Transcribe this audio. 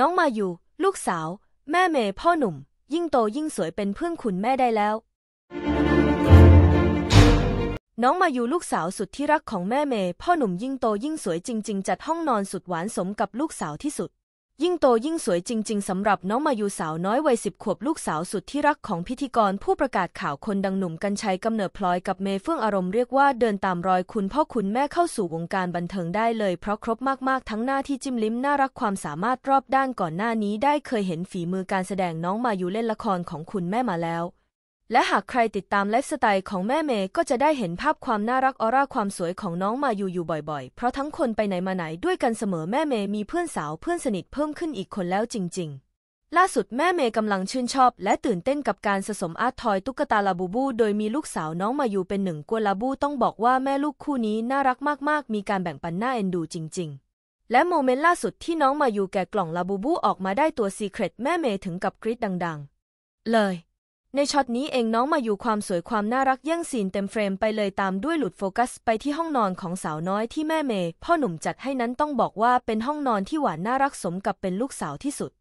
น้องมาอยู่ลูกสาว แม่เมย์พ่อหนุ่ม ยิ่งโตยิ่งสวยเป็นเพื่อนคุณแม่ได้แล้ว น้องมาอยู่ลูกสาวสุดที่รักของแม่เมย์พ่อหนุ่มยิ่งโตยิ่งสวยจริงๆจัดห้องนอนสุดหวานสมกับลูกสาวที่สุดยิ่งโตยิ่งสวยจริงๆ สำหรับน้องมายูสาวน้อยวัยสิบขวบลูกสาวสุดที่รักของพิธีกรผู้ประกาศข่าวคนดังหนุ่มกัญชัยกำเนิดพลอยกับเมเฟื่องอารมณ์เรียกว่าเดินตามรอยคุณพ่อคุณแม่เข้าสู่วงการบันเทิงได้เลยเพราะครบมากๆ ทั้งหน้าที่จิ้มลิ้มน่ารักความสามารถรอบด้านก่อนหน้านี้ได้เคยเห็นฝีมือการแสดงน้องมายูเล่นละครของคุณแม่มาแล้วและหากใครติดตามไลฟ์สไตล์ของแม่เมย์ก็จะได้เห็นภาพความน่ารักออร่าความสวยของน้องมาอยู่อยู่บ่อยๆ เพราะทั้งคนไปไหน มาไหนด้วยกันเสมอแม่เมย์มีเพื่อนสาวเพื่อนสนิทเพิ่มขึ้นอีกคนแล้วจริงๆ ล่าสุดแม่เมย์กำลังชื่นชอบ และตื่นเต้นกับการสะสมอาร์ตทอยตุ๊กตาลาบูบู โดยมีลูกสาวน้องมาอยู่เป็นหนึ่งกวลาบูต้องบอกว่าแม่ลูกคู่นี้น่ารักมากๆ มีการแบ่งปันหน้าเอ็นดูจริง ๆ และโมเมนต์ล่าสุดที่น้องมาอยู่แกะกล่องลาบูบูออกมาได้ตัวซีเครตแม่เมย์ถึงกับกรี๊ดดังๆ เลยในช็อตนี้เองน้องมาอยู่ความสวยความน่ารักแย่งซีนเต็มเฟรมไปเลยตามด้วยหลุดโฟกัสไปที่ห้องนอนของสาวน้อยที่แม่เมย์พ่อหนุ่มจัดให้นั้นต้องบอกว่าเป็นห้องนอนที่หวานน่ารักสมกับเป็นลูกสาวที่สุด